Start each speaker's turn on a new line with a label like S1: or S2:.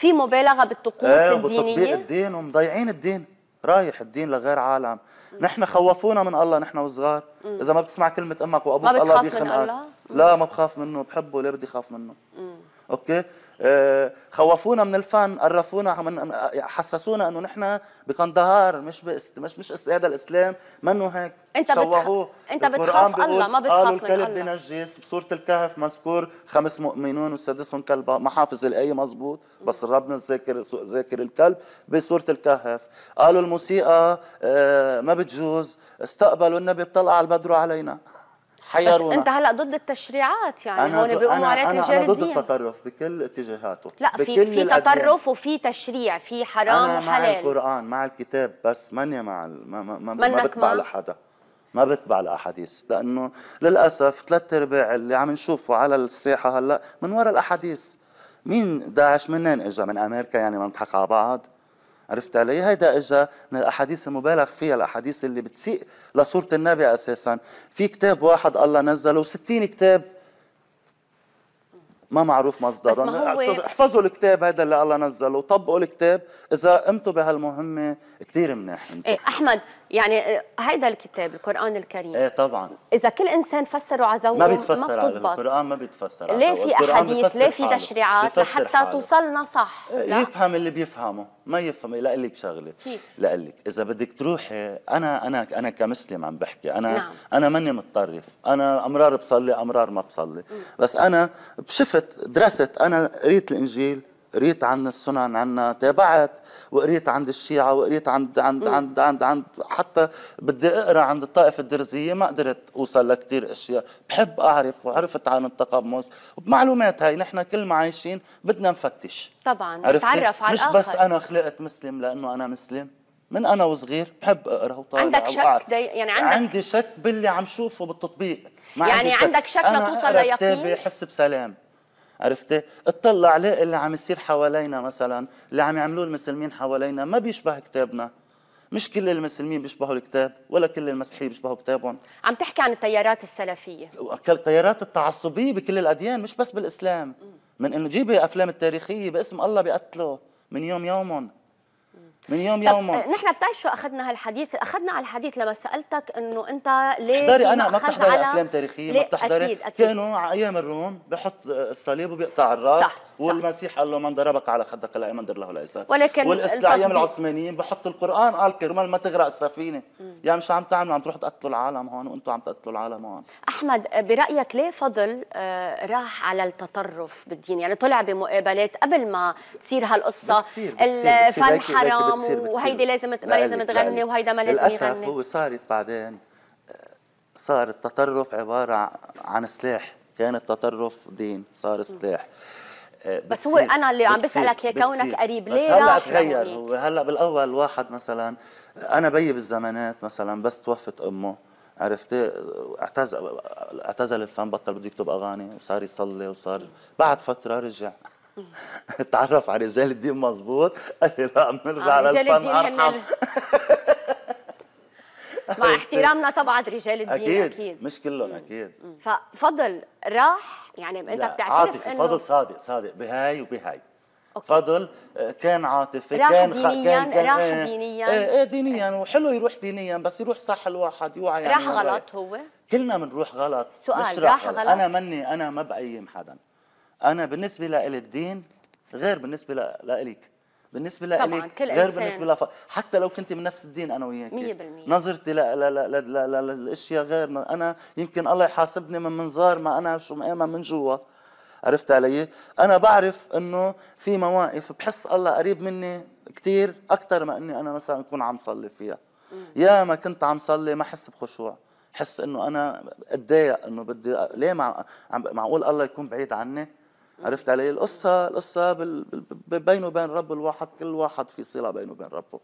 S1: في مبالغه بالطقوس آه الدينيه بتطبيق الدين ومضيعين الدين رايح الدين لغير عالم نحن خوفونا من الله نحن وصغار اذا ما بتسمع كلمه امك وابوك الله بيخنقك لا ما بخاف منه بحبه ليه بدي خاف منه مم. اوكي آه، خوفونا من الفن قرفونا من حسسونا انه نحن بقندهار مش بإست... مش مش هذا الاسلام منه هيك انت بتخ... انت بتخاف الله ما بتخاف قالوا الكلب من الله. بنجس بسوره الكهف مذكور خمس مؤمنون وسادسهم كلب ما حافظ الايه مزبوط بس ربنا ذاكر ذاكر الكلب بسوره الكهف قالوا الموسيقى آه، ما بتجوز استقبلوا النبي طلع على البدر علينا حيرونا بس انت هلا ضد التشريعات يعني هون بيقوموا عليك رجال الدين انا ضد التطرف بكل اتجاهاته لا في بكل في تطرف وفي تشريع في حرام أنا وحلال مع القران مع الكتاب بس ماني مع ما ما, ما, ما بتبع لحدا ما بتبع لاحاديث لانه للاسف ثلاث ارباع اللي عم نشوفه على الساحه هلا من وراء الاحاديث مين داعش منين اجى من امريكا يعني ما نضحك على بعض عرفت علي هيدا اجا من الاحاديث المبالغ فيها الاحاديث اللي بتسيء لصوره النبي اساسا في كتاب واحد الله نزله و60 كتاب ما معروف مصدرهم احفظوا الكتاب هذا اللي الله نزله وطبقوا الكتاب اذا قمتوا بهالمهمه كثير منيح ايه احمد يعني آه، هيدا الكتاب القران الكريم ايه طبعا اذا كل انسان فسره على ذوقه ما بيتفسر ما على القران ما بيتفسر ليه في احاديث ليه في تشريعات لحتى توصلنا صح إيه، لا. يفهم اللي بيفهمه ما يفهم لك شغله كيف لك اذا بدك تروحي انا انا انا كمسلم عم بحكي انا نعم. انا ماني متطرف انا امرار بصلي امرار ما بصلي م. بس انا شفت درست انا قريت الانجيل قريت عن السنن عنا تابعت وقريت عند الشيعة وقريت عند عند عند عند عند حتى بدي اقرا عند الطائفة الدرزية ما قدرت اوصل لكثير اشياء، بحب اعرف وعرفت عن التقمص، وبمعلومات هي نحن كل ما عايشين بدنا نفتش طبعا عرفت نتعرف على مش الآخر. بس انا خلقت مسلم لانه انا مسلم من انا وصغير بحب اقرا وطالع عندك شك يعني عندك عندي شك باللي عم شوفه بالتطبيق ما يعني عندي شك. عندك شك لتوصل ليقين انا حس بسلام عرفتي اطلع ليه اللي عم يصير حوالينا مثلا اللي عم يعملوه المسلمين حوالينا ما بيشبه كتابنا مش كل المسلمين بيشبهوا الكتاب ولا كل المسيحيين بيشبهوا كتابهم عم تحكي عن التيارات السلفيه التيارات التعصبيه بكل الاديان مش بس بالاسلام من انه جيبي افلام التاريخيه باسم الله بيقتلوا من يوم يومهم من يوم يوما نحن بتعرف شو اخذنا هالحديث اخذنا على الحديث لما سالتك انه انت ليه بتحضري انا ما بتحضري على... افلام تاريخيه ما بتحضري أكيد كانوا على ايام الروم بحط الصليب وبيقطع الراس صح والمسيح صح قال له من ضربك على خدك لا يمن له الايسر ولكن والاسلام ايام العثمانيين بحط القران قال كرمال ما تغرق السفينه يعني شو عم تعملوا عم تروحوا تقتلوا العالم هون وانتم عم تقتلوا العالم هون احمد برايك ليه فضل آه، راح على التطرف بالدين يعني طلع بمقابلات قبل ما تصير هالقصه بتصير بتصير الفن حرام بتصير بتصير وهيدي لازم ما لازم تغني وهيدا ما لازم يغني للاسف هو صارت بعدين آه، صار التطرف عباره عن سلاح كان التطرف دين صار سلاح آه، بس هو انا اللي عم بسالك هي كونك قريب ليه بس هلا تغير هو يعني؟ هلا بالاول واحد مثلا انا بيي بالزمانات مثلا بس توفت امه عرفتي اعتزل اعتزل الفن بطل بده يكتب اغاني وصار يصلي وصار بعد فتره رجع تعرف على رجال الدين مظبوط قال لي لا بنرجع آه للفن ارحم مع احترامنا طبعا رجال الدين اكيد, أكيد. مش كلهم اكيد ففضل راح يعني انت بتعترف عاطفي إنه فضل صادق صادق بهاي وبهاي أوكي. فضل آه، كان عاطفي راح كان دينيا كان, كان راح آه، دينيا ايه, ايه دينيا وحلو يروح دينيا بس يروح صح الواحد يوعى يعني راح غلط هو كلنا بنروح غلط سؤال راح غلط. غلط انا مني انا ما بقيم حدا انا بالنسبه لإلي الدين غير بالنسبه لإليك بالنسبه لإلي طبعا كل غير بالنسبه لف... حتى لو كنت من نفس الدين انا وياك 100% نظرتي للاشياء غير انا يمكن الله يحاسبني من منظار ما انا شو مآمن من جوا عرفت علي؟ انا بعرف انه في مواقف بحس الله قريب مني كثير اكثر ما اني انا مثلا اكون عم صلي فيها يا ما كنت عم صلي ما احس بخشوع حس انه انا اتضايق انه بدي ليه مع... معقول الله يكون بعيد عني؟ عرفت علي القصة القصة بينه وبين رب الواحد كل واحد في صلة بينه وبين ربه